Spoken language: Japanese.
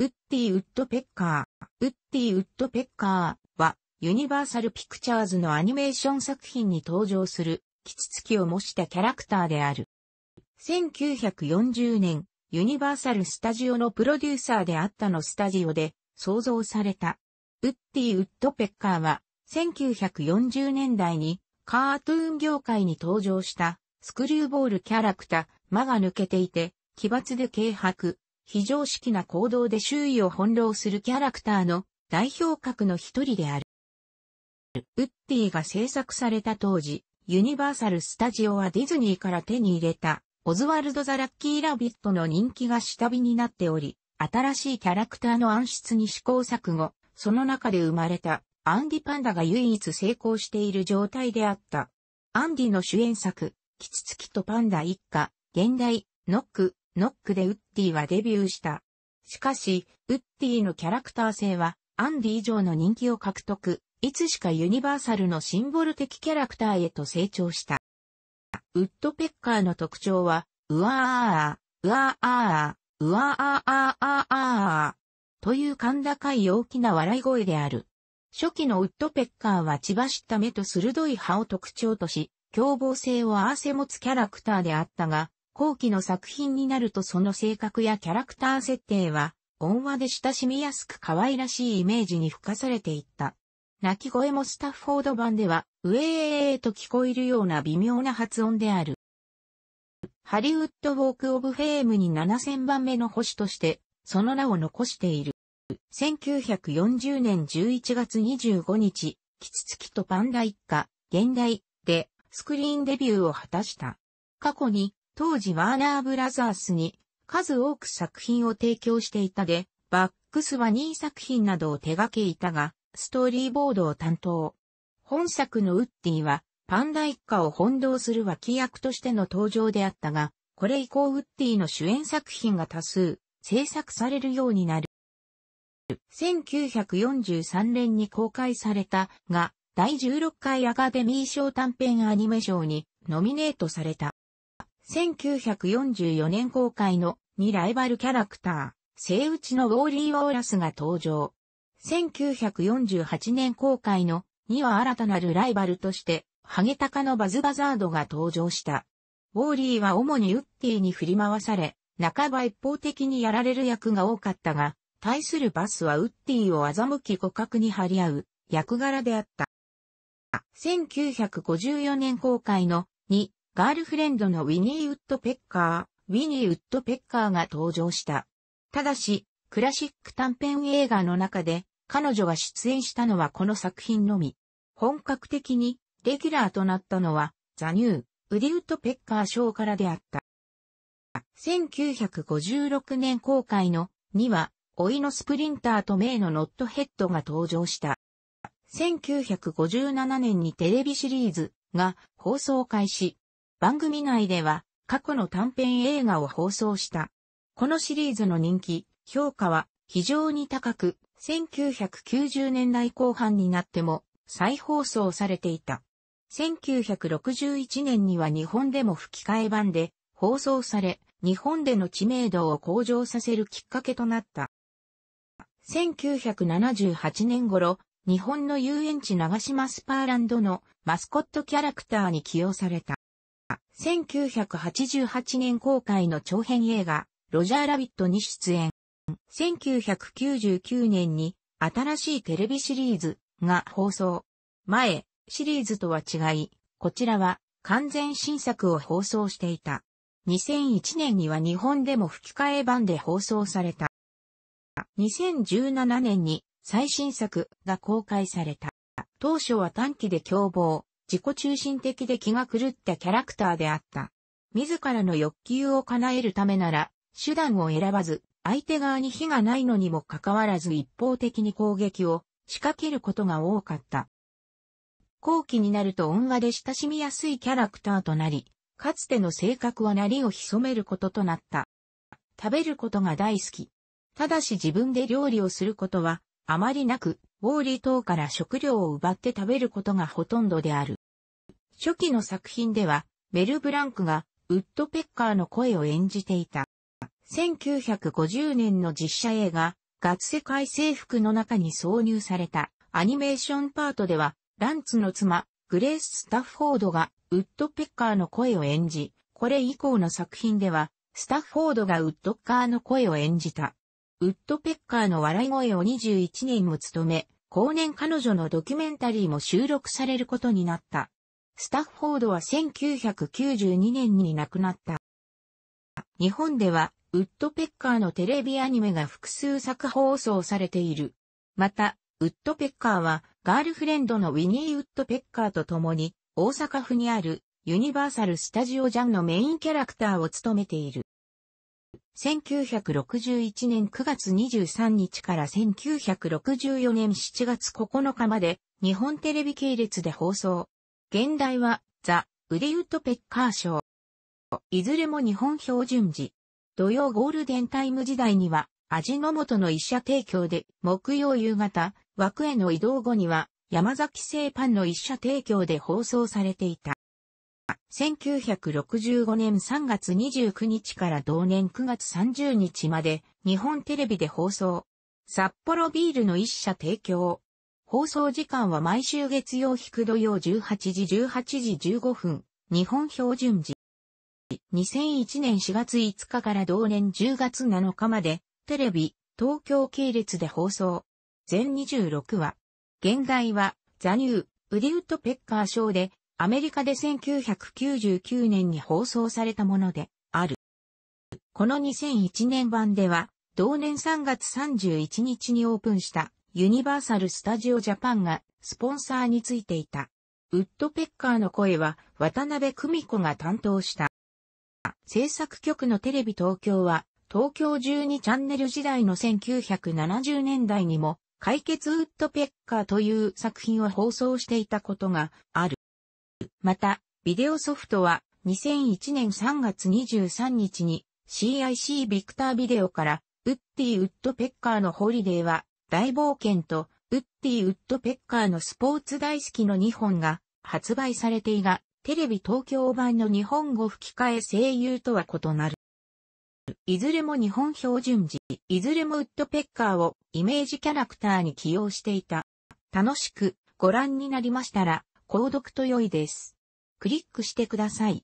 ウッディ・ウッドペッカー。ウッディ・ウッドペッカーは、ユニバーサル・ピクチャーズのアニメーション作品に登場する、キツツキを模したキャラクターである。1940年、ユニバーサル・スタジオのプロデューサーであったのスタジオで創造された。ウッディ・ウッドペッカーは、1940年代にカートゥーン業界に登場したスクリューボールキャラクター、間が抜けていて、奇抜で軽薄、非常識な行動で周囲を翻弄するキャラクターの代表格の一人である。ウッディが制作された当時、ユニバーサル・スタジオはディズニーから手に入れた、オズワルド・ザ・ラッキー・ラビットの人気が下火になっており、新しいキャラクターの暗室に試行錯誤、その中で生まれた、アンディ・パンダが唯一成功している状態であった。アンディの主演作、キツツキとパンダ一家、現代、ノック、ノックでウッディはデビューした。しかし、ウッディのキャラクター性は、アンディ以上の人気を獲得、いつしかユニバーサルのシンボル的キャラクターへと成長した。ウッドペッカーの特徴は、うわーあー、うわーあー、うわーあーあーあーあー、という甲高い大きな笑い声である。初期のウッドペッカーは血走った目と鋭い歯を特徴とし、凶暴性を合わせ持つキャラクターであったが、後期の作品になるとその性格やキャラクター設定は、音話で親しみやすく可愛らしいイメージに付加されていった。泣き声もスタッフォード版では、ウェーと聞こえるような微妙な発音である。ハリウッドウォークオブフェームに7000番目の星として、その名を残している。1940年11月25日、キツツキとパンダ一家、現代でスクリーンデビューを果たした。過去に当時ワーナーブラザースに数多く作品を提供していたで、バックスは2作品などを手掛けいたが、ストーリーボードを担当。本作のウッディは、パンダ一家を翻弄する脇役としての登場であったが、これ以降ウッディの主演作品が多数、制作されるようになる。1943年に公開されたが、第16回アカデミー賞短編アニメ賞にノミネートされた。1944年公開の2ライバルキャラクター、セイウチのウォーリー・オーラスが登場。1948年公開の2は新たなるライバルとして、ハゲタカのバズバザードが登場した。ウォーリーは主にウッディに振り回され、半ば一方的にやられる役が多かったが、対するバスはウッディを欺き互角に張り合う役柄であった。1954年公開の2ガールフレンドのウィニー・ウッドペッカー、ウィニー・ウッドペッカーが登場した。ただし、クラシック短編映画の中で、彼女が出演したのはこの作品のみ。本格的に、レギュラーとなったのは、ザ・ニュー、ウディ・ウッドペッカー賞からであった。1956年公開のには、老いのスプリンターと名のノットヘッドが登場した。1957年にテレビシリーズが放送開始。番組内では過去の短編映画を放送した。このシリーズの人気、評価は非常に高く、1990年代後半になっても再放送されていた。1961年には日本でも吹き替え版で放送され、日本での知名度を向上させるきっかけとなった。1978年頃、日本の遊園地長島スパーランドのマスコットキャラクターに起用された。1988年公開の長編映画、ロジャーラビットに出演。1999年に新しいテレビシリーズが放送。前、シリーズとは違い、こちらは完全新作を放送していた。2001年には日本でも吹き替え版で放送された。2017年に最新作が公開された。当初は短期で凶暴、自己中心的で気が狂ったキャラクターであった。自らの欲求を叶えるためなら、手段を選ばず、相手側に非がないのにもかかわらず一方的に攻撃を仕掛けることが多かった。後期になると恩和で親しみやすいキャラクターとなり、かつての性格はなりを潜めることとなった。食べることが大好き。ただし自分で料理をすることはあまりなく、ウォーリー島から食料を奪って食べることがほとんどである。初期の作品では、メル・ブランクがウッドペッカーの声を演じていた。1950年の実写映画、ガッツ世界征服の中に挿入されたアニメーションパートでは、ランツの妻、グレース・スタッフォードがウッドペッカーの声を演じ、これ以降の作品では、スタッフォードがウッドッカーの声を演じた。ウッドペッカーの笑い声を21年も務め、後年彼女のドキュメンタリーも収録されることになった。スタッフォードは1992年に亡くなった。日本では、ウッドペッカーのテレビアニメが複数作放送されている。また、ウッドペッカーは、ガールフレンドのウィニー・ウッドペッカーと共に、大阪府にあるユニバーサル・スタジオ・ジャンのメインキャラクターを務めている。1961年9月23日から1964年7月9日まで日本テレビ系列で放送。現代はザ・ウデウッド・ペッカー賞。いずれも日本標準時。土曜ゴールデンタイム時代には味の素の一社提供で木曜夕方枠への移動後には山崎製パンの一社提供で放送されていた。1965年3月29日から同年9月30日まで日本テレビで放送。札幌ビールの一社提供。放送時間は毎週月曜引土曜18時18時15分、日本標準時。2001年4月5日から同年10月7日まで、テレビ、東京系列で放送。全26話。現代は、ザニュー、ウディウッド・ペッカー賞で、アメリカで1999年に放送されたもので、ある。この2001年版では、同年3月31日にオープンしたユニバーサル・スタジオ・ジャパンがスポンサーについていた。ウッドペッカーの声は渡辺久美子が担当した。制作局のテレビ東京は東京12チャンネル時代の1970年代にも解決ウッドペッカーという作品を放送していたことがある。また、ビデオソフトは2001年3月23日に CIC ビクタービデオからウッディ・ウッドペッカーのホリデーは大冒険とウッディ・ウッドペッカーのスポーツ大好きの2本が発売されていが、テレビ東京版の日本語吹き替え声優とは異なる。いずれも日本標準時、いずれもウッドペッカーをイメージキャラクターに起用していた。楽しくご覧になりましたら、購読と良いです。クリックしてください。